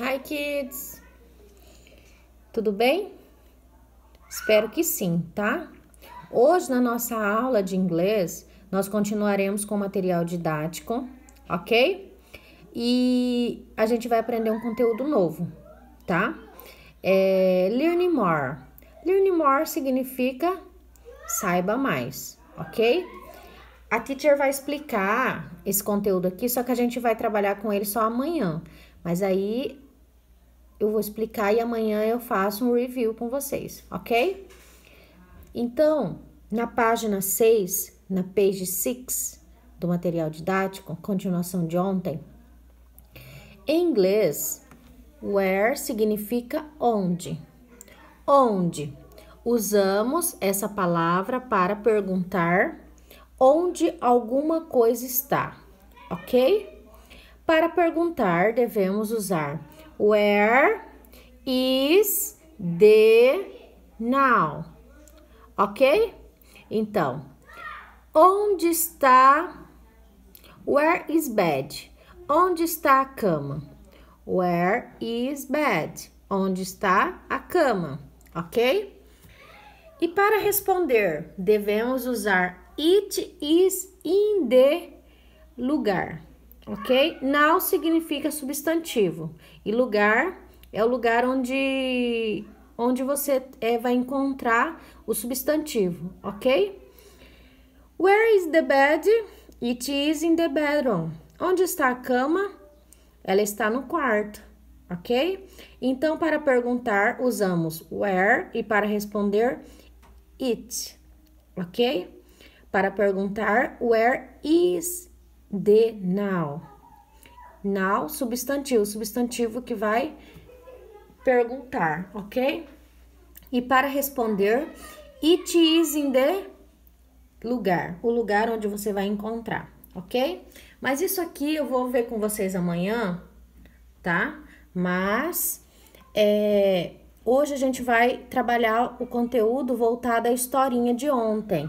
Hi, kids! Tudo bem? Espero que sim, tá? Hoje, na nossa aula de inglês, nós continuaremos com material didático, ok? E a gente vai aprender um conteúdo novo, tá? É more. Learn more significa saiba mais, ok? A teacher vai explicar esse conteúdo aqui, só que a gente vai trabalhar com ele só amanhã. Mas aí eu vou explicar e amanhã eu faço um review com vocês, ok? Então, na página 6, na page 6 do material didático, continuação de ontem, em inglês, where significa onde. Onde? Usamos essa palavra para perguntar onde alguma coisa está, ok? Para perguntar, devemos usar Where is the now? Ok? Então, onde está? Where is bed? Onde está a cama? Where is bed? Onde está a cama? Ok? E para responder, devemos usar it is in the lugar ok? Now significa substantivo e lugar é o lugar onde, onde você é, vai encontrar o substantivo, ok? Where is the bed? It is in the bedroom. Onde está a cama? Ela está no quarto, ok? Então, para perguntar, usamos where e para responder, it, ok? Para perguntar, where is de now. Now, substantivo, substantivo que vai perguntar, ok? E para responder, it is in the lugar, o lugar onde você vai encontrar, ok? Mas isso aqui eu vou ver com vocês amanhã, tá? Mas é, hoje a gente vai trabalhar o conteúdo voltado à historinha de ontem.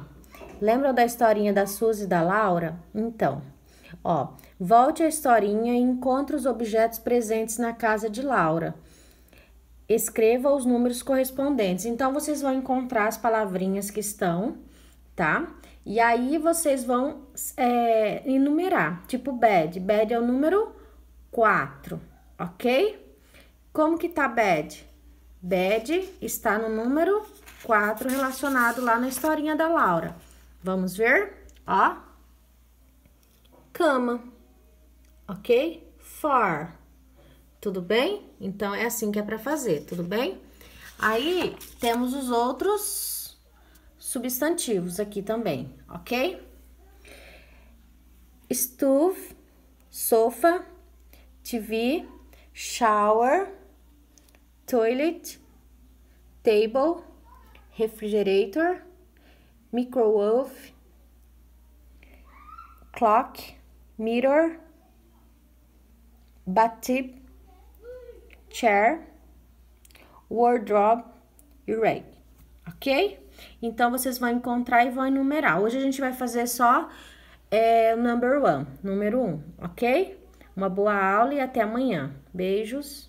Lembram da historinha da Suzy e da Laura? Então, Ó, volte à historinha e encontre os objetos presentes na casa de Laura. Escreva os números correspondentes. Então, vocês vão encontrar as palavrinhas que estão, tá? E aí, vocês vão é, enumerar. Tipo, bad. Bad é o número 4, ok? Como que tá bad? Bad está no número 4 relacionado lá na historinha da Laura. Vamos ver? Ó, cama, ok? For, tudo bem? Então, é assim que é para fazer, tudo bem? Aí, temos os outros substantivos aqui também, ok? Stove, sofa, TV, shower, toilet, table, refrigerator, microwave, clock, mirror, batib, chair, wardrobe e rag, ok? Então, vocês vão encontrar e vão enumerar. Hoje a gente vai fazer só é, number one, número um, ok? Uma boa aula e até amanhã. Beijos.